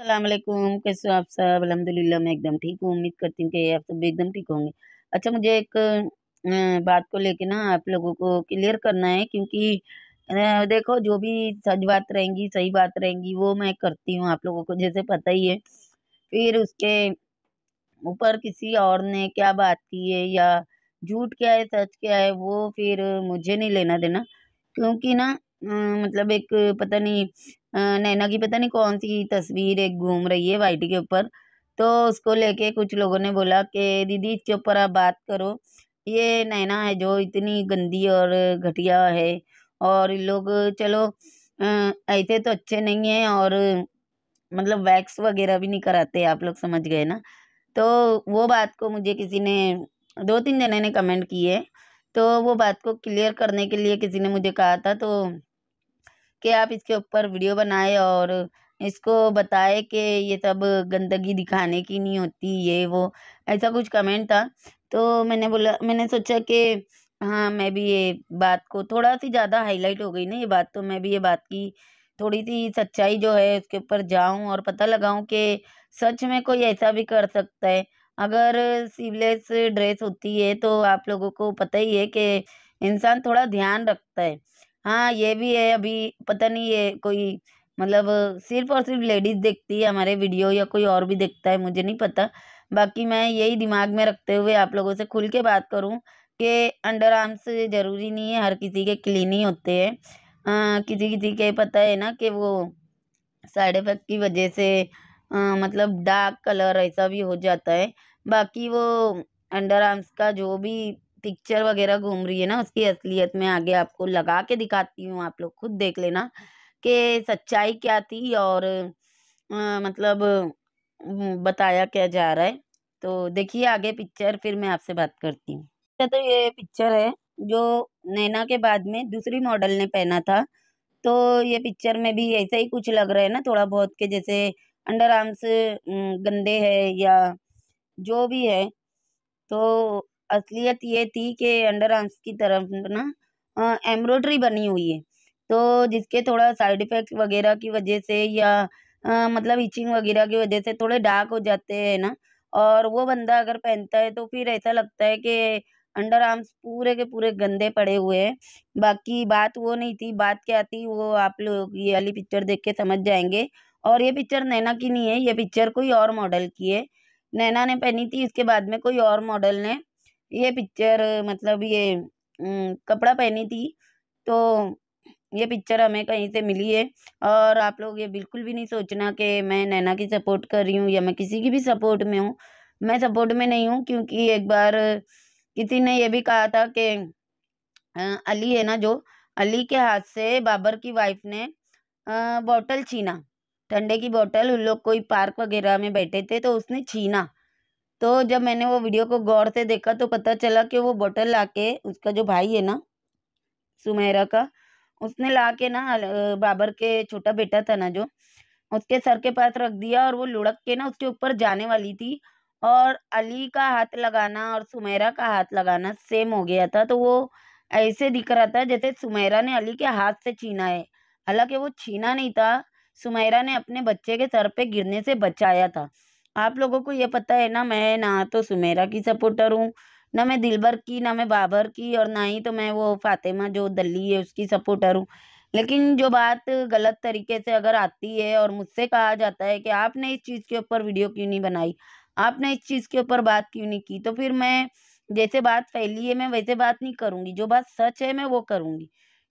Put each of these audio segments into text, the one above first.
असलम कैसे हो आप सब अलहमदिल्ला मैं एकदम ठीक हूँ उम्मीद करती हूँ कि आप सब एकदम ठीक होंगे अच्छा मुझे एक बात को लेके ना आप लोगों को क्लियर करना है क्योंकि देखो जो भी सच बात रहेंगी सही बात रहेंगी वो मैं करती हूँ आप लोगों को जैसे पता ही है फिर उसके ऊपर किसी और ने क्या बात की है या झूठ क्या है सच क्या है वो फिर मुझे नहीं लेना देना क्योंकि ना मतलब एक पता नहीं नैना की पता नहीं कौन सी तस्वीर एक घूम रही है वाइटी के ऊपर तो उसको लेके कुछ लोगों ने बोला कि दीदी इसके ऊपर आप बात करो ये नैना है जो इतनी गंदी और घटिया है और लोग चलो ऐसे तो अच्छे नहीं हैं और मतलब वैक्स वगैरह भी नहीं कराते आप लोग समझ गए ना तो वो बात को मुझे किसी ने दो तीन जने ने कमेंट किए तो वो बात को क्लियर करने के लिए किसी ने मुझे कहा था तो कि आप इसके ऊपर वीडियो बनाए और इसको बताए कि ये सब गंदगी दिखाने की नहीं होती ये वो ऐसा कुछ कमेंट था तो मैंने बोला मैंने सोचा कि हाँ मैं भी ये बात को थोड़ा सी ज़्यादा हाईलाइट हो गई ना ये बात तो मैं भी ये बात की थोड़ी सी सच्चाई जो है उसके ऊपर जाऊँ और पता लगाऊँ कि सच में कोई ऐसा भी कर सकता है अगर सीवलेस ड्रेस होती है तो आप लोगों को पता ही है कि इंसान थोड़ा ध्यान रखता है हाँ ये भी है अभी पता नहीं ये कोई मतलब सिर्फ और सिर्फ लेडीज़ देखती है हमारे वीडियो या कोई और भी देखता है मुझे नहीं पता बाकी मैं यही दिमाग में रखते हुए आप लोगों से खुल के बात करूँ कि अंडर आर्म्स ज़रूरी नहीं है हर किसी के क्लीन ही होते हैं किसी किसी के पता है ना कि वो साइड इफ़ेक्ट की वजह से आ, मतलब डार्क कलर ऐसा भी हो जाता है बाकी वो अंडर आर्म्स का जो भी पिक्चर वगैरह घूम रही है ना उसकी असलियत में आगे आपको लगा के दिखाती हूँ आप लोग खुद देख लेना कि सच्चाई क्या थी और आ, मतलब बताया क्या जा रहा है तो देखिए आगे पिक्चर फिर मैं आपसे बात करती हूँ अच्छा, तो ये पिक्चर है जो नैना के बाद में दूसरी मॉडल ने पहना था तो ये पिक्चर में भी ऐसा ही कुछ लग रहा है ना थोड़ा बहुत के जैसे अंडर आर्म्स गंदे है या जो भी है तो असलियत ये थी कि अंडर आर्म्स की तरफ ना एम्ब्रॉयडरी बनी हुई है तो जिसके थोड़ा साइड इफ़ेक्ट वगैरह की वजह से या आ, मतलब इचिंग वगैरह की वजह से थोड़े डार्क हो जाते हैं ना और वो बंदा अगर पहनता है तो फिर ऐसा लगता है कि अंडर आर्म्स पूरे के पूरे गंदे पड़े हुए हैं बाकी बात वो नहीं थी बात क्या थी वो आप लोग ये वाली पिक्चर देख के समझ जाएंगे और ये पिक्चर नैना की नहीं है ये पिक्चर कोई और मॉडल की है नैना ने पहनी थी इसके बाद में कोई और मॉडल ने ये पिक्चर मतलब ये कपड़ा पहनी थी तो ये पिक्चर हमें कहीं से मिली है और आप लोग ये बिल्कुल भी नहीं सोचना कि मैं नैना की सपोर्ट कर रही हूँ या मैं किसी की भी सपोर्ट में हूँ मैं सपोर्ट में नहीं हूँ क्योंकि एक बार किसी ने ये भी कहा था कि अली है ना जो अली के हाथ से बाबर की वाइफ ने बॉटल छीना ठंडे की बोतल उन लोग कोई पार्क वगैरह में बैठे थे तो उसने छीना तो जब मैंने वो वीडियो को गौर से देखा तो पता चला कि वो बोतल लाके उसका जो भाई है ना सुमेरा का उसने ला के ना बाबर के छोटा बेटा था ना जो उसके सर के पास रख दिया और वो लुढ़क के ना उसके ऊपर जाने वाली थी और अली का हाथ लगाना और सुमेरा का हाथ लगाना सेम हो गया था तो वो ऐसे दिख रहा था जैसे सुमेरा ने अली के हाथ से छीना है हालांकि वो छीना नहीं था सुमेरा ने अपने बच्चे के सर पे गिरने से बचाया था आप लोगों को ये पता है ना मैं ना तो सुमेरा की सपोर्टर हूँ ना मैं दिलबर की ना मैं बाबर की और ना ही तो मैं वो फातिमा जो दली है उसकी सपोर्टर हूँ लेकिन जो बात गलत तरीके से अगर आती है और मुझसे कहा जाता है कि आपने इस चीज़ के ऊपर वीडियो क्यों नहीं बनाई आपने इस चीज़ के ऊपर बात क्यों नहीं की तो फिर मैं जैसे बात फैली है मैं वैसे बात नहीं करूँगी जो बात सच है मैं वो करूँगी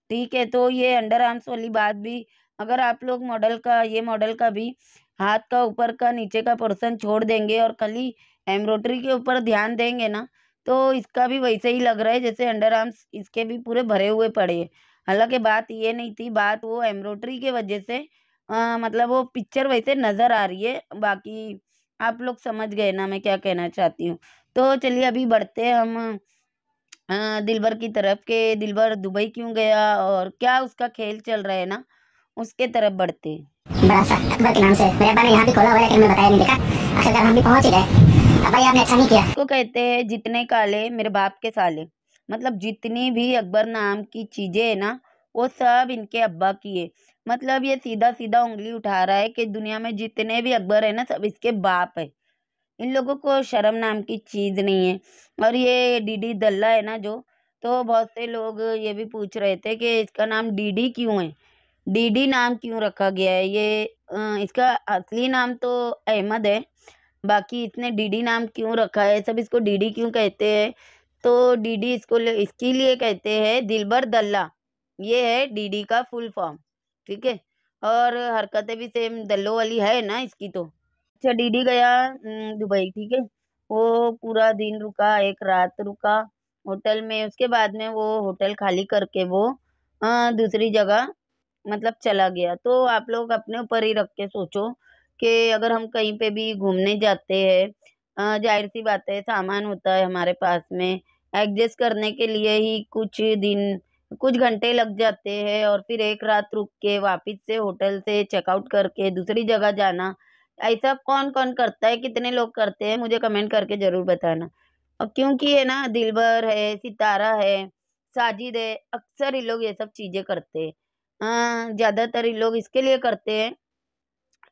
ठीक है तो ये अंडर आर्म्स वाली बात भी अगर आप लोग मॉडल का ये मॉडल का भी हाथ का ऊपर का नीचे का पोर्सन छोड़ देंगे और खाली एम्ब्रॉयडरी के ऊपर ध्यान देंगे ना तो इसका भी वैसे ही लग रहा है जैसे अंडर आर्म्स इसके भी पूरे भरे हुए पड़े हैं हालांकि बात ये नहीं थी बात वो एम्ब्रॉयडरी के वजह से आ, मतलब वो पिक्चर वैसे नज़र आ रही है बाकी आप लोग समझ गए ना मैं क्या कहना चाहती हूँ तो चलिए अभी बढ़ते हम दिलबर की तरफ के दिलबर दुबई क्यों गया और क्या उसका खेल चल रहा है ना उसके तरफ बढ़ते हैं बड़ा सा अकबर के नाम से मेरे अब्बा ने यहाँ भी खोला हुआ लेकिन मैं बताया नहीं देखा आखिरकार हम भी पहुँच ही गए अब्बा आपने अच्छा नहीं किया वो कहते हैं जितने काले मेरे बाप के साले मतलब जितनी भी अकबर नाम की चीज़ें है ना वो सब इनके अब्बा की है मतलब ये सीधा सीधा उंगली उठा रहा है कि दुनिया में जितने भी अकबर है ना सब इसके बाप है इन लोगों को शर्म नाम की चीज़ नहीं है और ये डीडी दल्ला है ना जो तो बहुत से लोग ये भी पूछ रहे थे कि इसका नाम डीडी क्यों है डीडी नाम क्यों रखा गया है ये इसका असली नाम तो अहमद है बाकी इसने डीडी नाम क्यों रखा है सब इसको डीडी क्यों कहते हैं तो डीडी इसको इसके लिए कहते हैं दिलबर दल्ला ये है डीडी का फुल फॉर्म ठीक है और हरकतें भी सेम दल्लो वाली है ना इसकी तो अच्छा डीडी गया हम्म, दुबई ठीक है वो पूरा दिन रुका एक रात रुका होटल में उसके बाद में वो होटल खाली करके वो आ, दूसरी जगह मतलब चला गया तो आप लोग अपने ऊपर ही रख के सोचो कि अगर हम कहीं पे भी घूमने जाते हैं जाहिर सी बात है सामान होता है हमारे पास में एडजस्ट करने के लिए ही कुछ दिन कुछ घंटे लग जाते हैं और फिर एक रात रुक के वापस से होटल से चेकआउट करके दूसरी जगह जाना ऐसा कौन कौन करता है कितने लोग करते हैं मुझे कमेंट करके ज़रूर बताना और क्योंकि है ना दिलबर है सितारा है साजिद है अक्सर ये लोग ये सब चीज़ें करते हैं हाँ, ज़्यादातर लोग इसके लिए करते हैं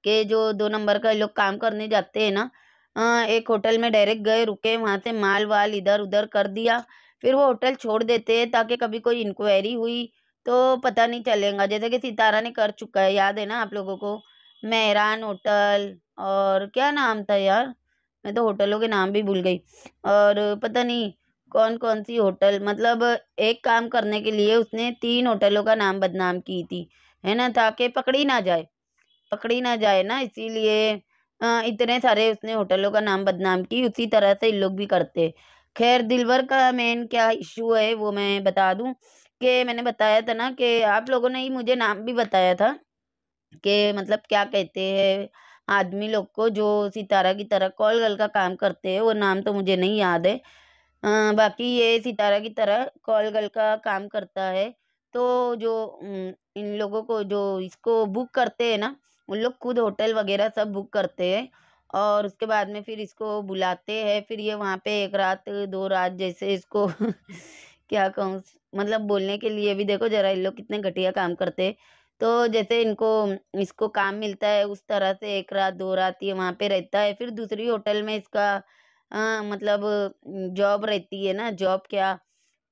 कि जो दो नंबर का लोग काम करने जाते हैं ना हाँ, एक होटल में डायरेक्ट गए रुके वहाँ से माल वाल इधर उधर कर दिया फिर वो होटल छोड़ देते हैं ताकि कभी कोई इंक्वायरी हुई तो पता नहीं चलेगा जैसे कि सितारा ने कर चुका है याद है ना आप लोगों को मेहरान होटल और क्या नाम था यार मैं तो होटलों के नाम भी भूल गई और पता नहीं कौन कौन सी होटल मतलब एक काम करने के लिए उसने तीन होटलों का नाम बदनाम की थी है ना ताकि पकड़ी ना जाए पकड़ी ना जाए ना इसीलिए इतने सारे उसने होटलों का नाम बदनाम की उसी तरह से इन लोग भी करते खैर दिलवर का मेन क्या इशू है वो मैं बता दूं कि मैंने बताया था ना कि आप लोगों ने ही मुझे नाम भी बताया था कि मतलब क्या कहते हैं आदमी लोग को जो सितारा की तरह कॉल गल का काम करते हैं वो नाम तो मुझे नहीं याद है आ, हाँ, बाकी ये सितारा की तरह कॉल गल का काम करता है तो जो इन लोगों को जो इसको बुक करते हैं ना उन लोग खुद होटल वगैरह सब बुक करते हैं और उसके बाद में फिर इसको बुलाते हैं फिर ये वहाँ पे एक रात दो रात जैसे इसको क्या कहूँ मतलब बोलने के लिए भी देखो जरा इन लोग कितने घटिया काम करते तो जैसे इनको इसको काम मिलता है उस तरह से एक रात दो रात ये वहाँ पे रहता है फिर दूसरी होटल में इसका आ, हाँ, मतलब जॉब रहती है ना जॉब क्या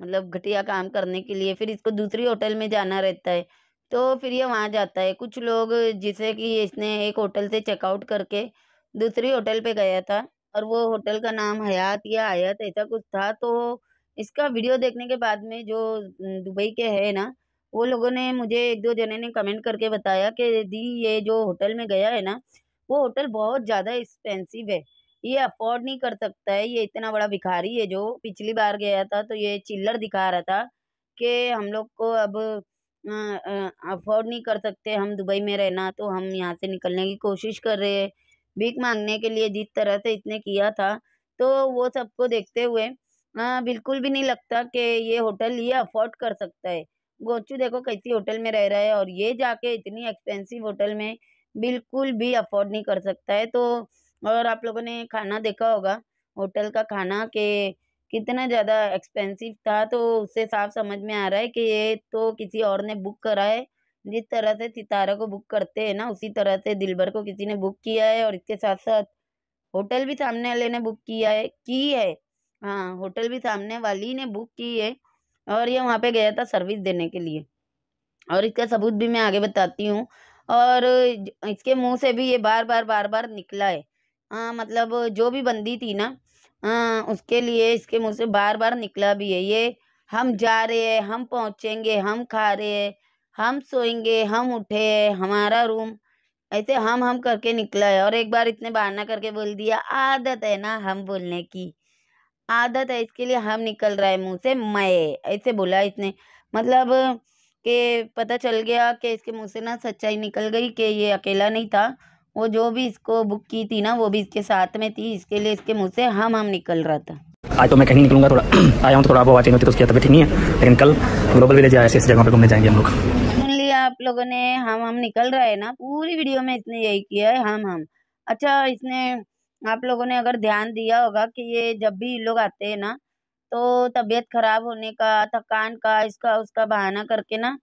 मतलब घटिया काम करने के लिए फिर इसको दूसरी होटल में जाना रहता है तो फिर ये वहाँ जाता है कुछ लोग जिसे कि इसने एक होटल से चेकआउट करके दूसरी होटल पे गया था और वो होटल का नाम हयात या आयत ऐसा कुछ था तो इसका वीडियो देखने के बाद में जो दुबई के है ना वो लोगों ने मुझे एक दो जने ने कमेंट करके बताया कि दी ये जो होटल में गया है ना वो होटल बहुत ज़्यादा एक्सपेंसिव है ये अफोर्ड नहीं कर सकता है ये इतना बड़ा भिखारी है जो पिछली बार गया था तो ये चिल्लर दिखा रहा था कि हम लोग को अब अफोर्ड नहीं कर सकते हम दुबई में रहना तो हम यहाँ से निकलने की कोशिश कर रहे हैं भीख मांगने के लिए जिस तरह से इसने किया था तो वो सबको देखते हुए आ, बिल्कुल भी नहीं लगता कि ये होटल ये अफोर्ड कर सकता है गोचू देखो कैसी होटल में रह रहा है और ये जाके इतनी एक्सपेंसिव होटल में बिल्कुल भी अफोर्ड नहीं कर सकता है तो और आप लोगों ने खाना देखा होगा होटल का खाना के कितना ज़्यादा एक्सपेंसिव था तो उससे साफ समझ में आ रहा है कि ये तो किसी और ने बुक करा है जिस तरह से सितारा को बुक करते हैं ना उसी तरह से दिलबर को किसी ने बुक किया है और इसके साथ साथ होटल भी सामने वाले ने बुक किया है की है हाँ होटल भी सामने वाली ने बुक की है और ये वहाँ पे गया था सर्विस देने के लिए और इसका सबूत भी मैं आगे बताती हूँ और इसके मुंह से भी ये बार बार बार बार निकला है आ, हाँ, मतलब जो भी बंदी थी ना आ, हाँ, उसके लिए इसके मुंह से बार बार निकला भी है ये हम जा रहे हैं हम पहुंचेंगे हम खा रहे हैं हम सोएंगे हम उठे हैं हमारा रूम ऐसे हम हम करके निकला है और एक बार इतने बहाना करके बोल दिया आदत है ना हम बोलने की आदत है इसके लिए हम निकल रहा है मुंह से मैं ऐसे बोला इसने मतलब के पता चल गया कि इसके मुंह से ना सच्चाई निकल गई कि ये अकेला नहीं था वो जो भी इसको बुक की थी ना वो भी इसके साथ में थी इसके लिए इसके मुंह से हम हम निकल रहा था आज तो मैं कहीं निकलूंगा थोड़ा आया हूँ तो थोड़ा आबो तो उसकी तबियत ठीक नहीं है लेकिन कल ग्लोबल विलेज आया ऐसी जगह पर घूमने जाएंगे हम लोग सुन लिया आप लोगों ने हम हम निकल रहे है ना पूरी वीडियो में इसने यही किया है हम हम अच्छा इसने आप लोगों ने अगर ध्यान दिया होगा कि ये जब भी लोग आते हैं ना तो तबीयत खराब होने का थकान का इसका उसका बहाना करके ना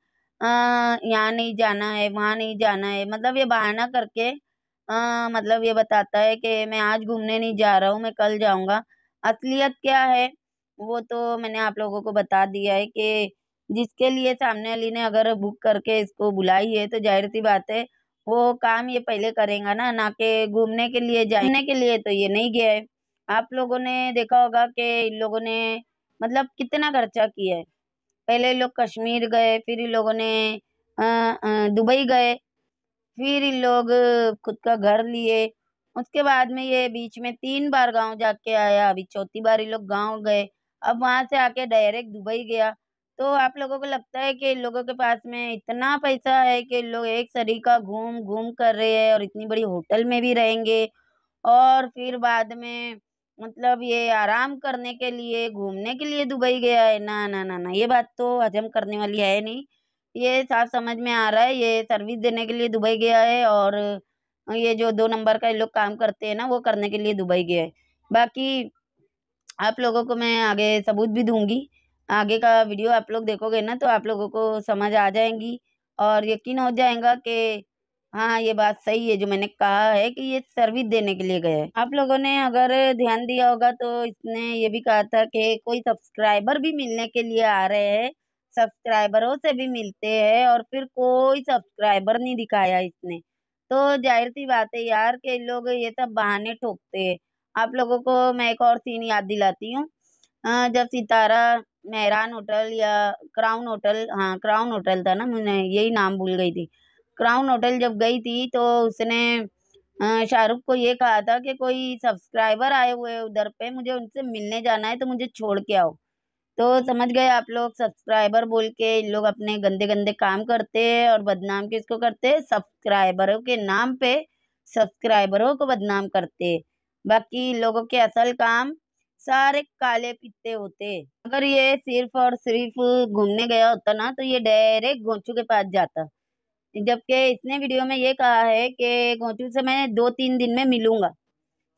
यहाँ नहीं जाना है वहाँ नहीं जाना है मतलब ये बहाना करके आ, हाँ, मतलब ये बताता है कि मैं आज घूमने नहीं जा रहा हूँ मैं कल जाऊँगा असलियत क्या है वो तो मैंने आप लोगों को बता दिया है कि जिसके लिए सामने वाली ने अगर बुक करके इसको बुलाई है तो जाहिर सी बात है वो काम ये पहले करेगा ना ना कि घूमने के लिए जाने के लिए तो ये नहीं गया है आप लोगों ने देखा होगा कि इन लोगों ने मतलब कितना खर्चा किया है पहले लोग कश्मीर गए फिर इन लोगों ने दुबई गए फिर इन लोग खुद का घर लिए उसके बाद में ये बीच में तीन बार गांव जाके आया अभी चौथी बार इन लोग गांव गए अब वहां से आके डायरेक्ट दुबई गया तो आप लोगों को लगता है कि इन लोगों के पास में इतना पैसा है कि लोग एक का घूम घूम कर रहे हैं और इतनी बड़ी होटल में भी रहेंगे और फिर बाद में मतलब ये आराम करने के लिए घूमने के लिए दुबई गया है ना ना ना ना ये बात तो हजम करने वाली है नहीं ये साफ समझ में आ रहा है ये सर्विस देने के लिए दुबई गया है और ये जो दो नंबर का ये लोग काम करते हैं ना वो करने के लिए दुबई गया है बाकी आप लोगों को मैं आगे सबूत भी दूंगी आगे का वीडियो आप लोग देखोगे ना तो आप लोगों को समझ आ जाएंगी और यकीन हो जाएगा कि हाँ ये बात सही है जो मैंने कहा है कि ये सर्विस देने के लिए गए आप लोगों ने अगर ध्यान दिया होगा तो इसने ये भी कहा था कि कोई सब्सक्राइबर भी मिलने के लिए आ रहे हैं सब्सक्राइबरों से भी मिलते हैं और फिर कोई सब्सक्राइबर नहीं दिखाया इसने तो जाहिर सी बात है यार के लोग ये सब बहाने ठोकते हैं आप लोगों को मैं एक और सीन याद दिलाती हूँ जब सितारा मेहरान होटल या क्राउन होटल हाँ क्राउन होटल था ना मैंने यही नाम भूल गई थी क्राउन होटल जब गई थी तो उसने शाहरुख को ये कहा था कि कोई सब्सक्राइबर आए हुए उधर पे मुझे उनसे मिलने जाना है तो मुझे छोड़ के आओ तो समझ गए आप लोग सब्सक्राइबर बोल के इन लोग अपने गंदे गंदे काम करते हैं और बदनाम किसको करते हैं सब्सक्राइबरों के नाम पे सब्सक्राइबरों को बदनाम करते बाकी लोगों के असल काम सारे काले पित्ते होते अगर ये सिर्फ और सिर्फ घूमने गया होता ना तो ये डायरेक्ट गोचू के पास जाता जबकि इसने वीडियो में ये कहा है कि गोचू से मैं दो तीन दिन में मिलूंगा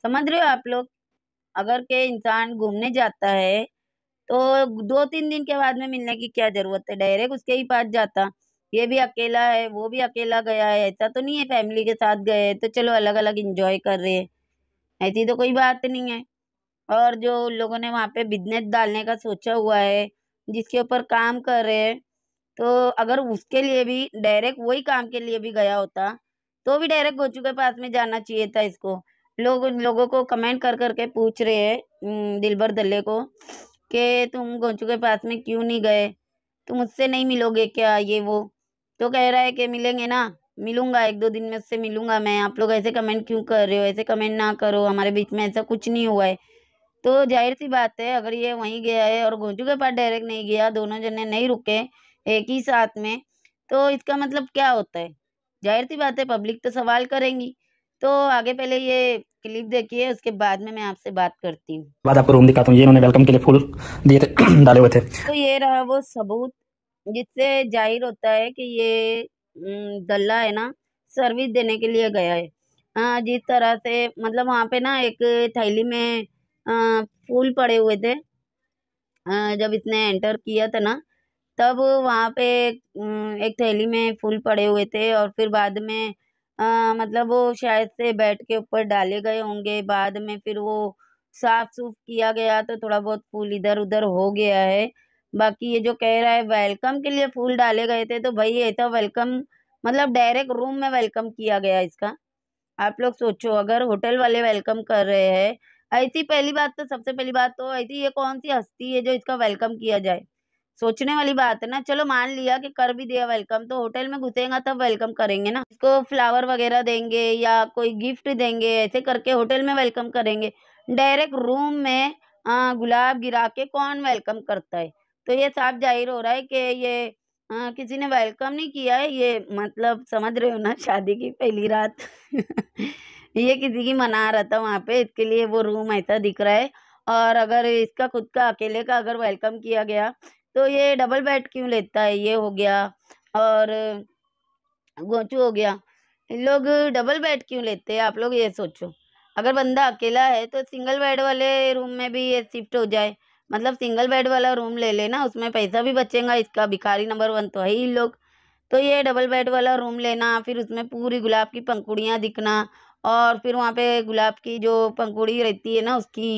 समझ रहे हो आप लोग अगर के इंसान घूमने जाता है तो दो तीन दिन के बाद में मिलने की क्या ज़रूरत है डायरेक्ट उसके ही पास जाता ये भी अकेला है वो भी अकेला गया है ऐसा तो नहीं है फैमिली के साथ गए तो चलो अलग अलग इंजॉय कर रहे हैं ऐसी तो कोई बात नहीं है और जो लोगों ने वहाँ पे बिजनेस डालने का सोचा हुआ है जिसके ऊपर काम कर रहे हैं तो अगर उसके लिए भी डायरेक्ट वही काम के लिए भी गया होता तो भी डायरेक्ट गोचू के पास में जाना चाहिए था इसको लोग उन लोगों को कमेंट कर करके पूछ रहे हैं दिलबर दल्ले को कि तुम गोंचू के पास में क्यों नहीं गए तुम उससे नहीं मिलोगे क्या ये वो तो कह रहा है कि मिलेंगे ना मिलूंगा एक दो दिन में उससे मिलूंगा मैं आप लोग ऐसे कमेंट क्यों कर रहे हो ऐसे कमेंट ना करो हमारे बीच में ऐसा कुछ नहीं हुआ है तो जाहिर सी बात है अगर ये वहीं गया है और गोंचू के पास डायरेक्ट नहीं गया दोनों जने नहीं रुके एक ही साथ में तो इसका मतलब क्या होता है जाहिर सी बात है पब्लिक तो सवाल करेंगी तो आगे पहले ये क्लिप देखिए उसके बाद में मैं आपसे बात करती हूँ बाद आपको रूम दिखाता हूँ ये वेलकम के लिए फूल दिए थे डाले हुए थे तो ये रहा वो सबूत जिससे जाहिर होता है कि ये दल्ला है ना सर्विस देने के लिए गया है जिस तरह से मतलब वहाँ पे ना एक थैली में फूल पड़े हुए थे जब इसने एंटर किया था ना तब वहाँ पे एक थैली में फूल पड़े हुए थे और फिर बाद में आ, मतलब वो शायद से बेड के ऊपर डाले गए होंगे बाद में फिर वो साफ सूफ किया गया तो थोड़ा बहुत फूल इधर उधर हो गया है बाकी ये जो कह रहा है वेलकम के लिए फूल डाले गए थे तो भाई ऐसा तो वेलकम मतलब डायरेक्ट रूम में वेलकम किया गया इसका आप लोग सोचो अगर होटल वाले वेलकम कर रहे हैं ऐसी पहली बात तो सबसे पहली बात तो ऐसी ये कौन सी हस्ती है जो इसका वेलकम किया जाए सोचने वाली बात है ना चलो मान लिया कि कर भी दिया वेलकम तो होटल में घुसेगा तब वेलकम करेंगे ना इसको फ्लावर वगैरह देंगे या कोई गिफ्ट देंगे ऐसे करके होटल में वेलकम करेंगे डायरेक्ट रूम में आ, गुलाब गिरा के कौन वेलकम करता है तो ये साफ जाहिर हो रहा है कि ये आ, किसी ने वेलकम नहीं किया है ये मतलब समझ रहे हो ना शादी की पहली रात ये किसी की मना रहा था वहाँ पे इसके लिए वो रूम ऐसा दिख रहा है और अगर इसका खुद का अकेले का अगर वेलकम किया गया तो ये डबल बेड क्यों लेता है ये हो गया और गोचू हो गया लोग डबल बेड क्यों लेते हैं आप लोग ये सोचो अगर बंदा अकेला है तो सिंगल बेड वाले रूम में भी ये शिफ्ट हो जाए मतलब सिंगल बेड वाला रूम ले लेना उसमें पैसा भी बचेगा इसका भिखारी नंबर वन तो है ही लोग तो ये डबल बेड वाला रूम लेना फिर उसमें पूरी गुलाब की पंखुड़ियाँ दिखना और फिर वहाँ पे गुलाब की जो पंखुड़ी रहती है ना उसकी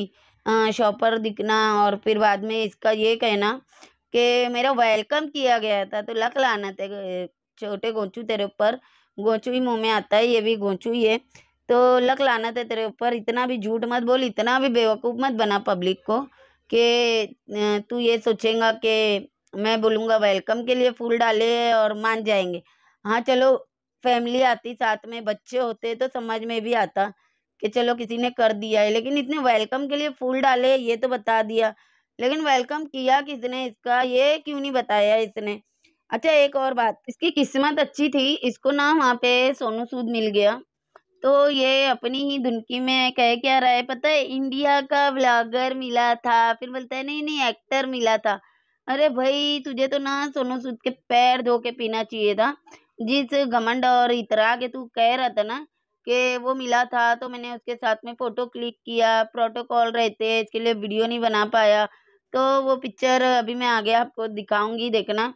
शॉपर दिखना और फिर बाद में इसका ये कहना कि मेरा वेलकम किया गया था तो लक लाना थे छोटे गोचू तेरे ऊपर गोचू ही मुँह में आता है ये भी गोचू ही है तो लक लाना थे तेरे ऊपर इतना भी झूठ मत बोल इतना भी बेवकूफ़ मत बना पब्लिक को कि तू ये सोचेगा कि मैं बोलूँगा वेलकम के लिए फूल डाले और मान जाएंगे हाँ चलो फैमिली आती साथ में बच्चे होते तो समझ में भी आता कि चलो किसी ने कर दिया है लेकिन इतने वेलकम के लिए फूल डाले ये तो बता दिया लेकिन वेलकम किया किसने इसका ये क्यों नहीं बताया इसने अच्छा एक और बात इसकी किस्मत अच्छी थी इसको ना वहाँ पे सोनू सूद मिल गया तो ये अपनी ही धुनकी में कह क्या रहा है पता है इंडिया का ब्लागर मिला था फिर बोलता है नहीं नहीं एक्टर मिला था अरे भाई तुझे तो ना सोनू सूद के पैर धो के पीना चाहिए था जिस घमंड और इतरा के तू कह रहा था ना कि वो मिला था तो मैंने उसके साथ में फ़ोटो क्लिक किया प्रोटोकॉल रहते इसके लिए वीडियो नहीं बना पाया तो वो पिक्चर अभी मैं आगे आपको दिखाऊंगी देखना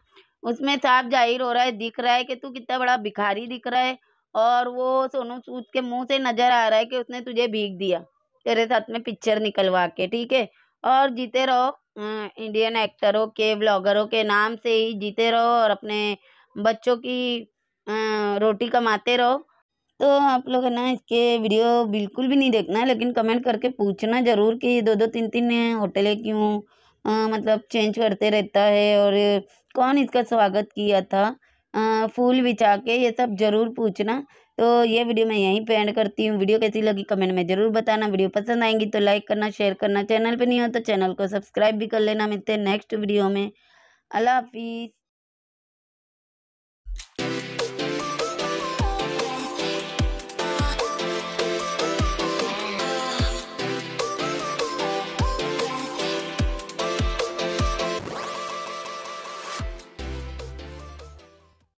उसमें साफ जाहिर हो रहा है दिख रहा है कि तू कितना बड़ा भिखारी दिख रहा है और वो सोनू सूद के मुंह से नजर आ रहा है कि उसने तुझे भीग दिया तेरे साथ में पिक्चर निकलवा के ठीक है और जीते रहो इंडियन एक्टरों अं, के ब्लॉगरों के नाम से ही जीते रहो और अपने बच्चों की अं, रोटी कमाते रहो तो आप लोग है ना इसके वीडियो बिल्कुल भी नहीं देखना है लेकिन कमेंट करके पूछना ज़रूर कि दो दो तीन तीन होटलें क्यों आ, मतलब चेंज करते रहता है और कौन इसका स्वागत किया था आ, फूल बिछा के ये सब ज़रूर पूछना तो ये वीडियो मैं यहीं पे एंड करती हूँ वीडियो कैसी लगी कमेंट में ज़रूर बताना वीडियो पसंद आएंगी तो लाइक करना शेयर करना चैनल पे नहीं हो तो चैनल को सब्सक्राइब भी कर लेना मिलते हैं नेक्स्ट वीडियो में अल्लाह हाफिज़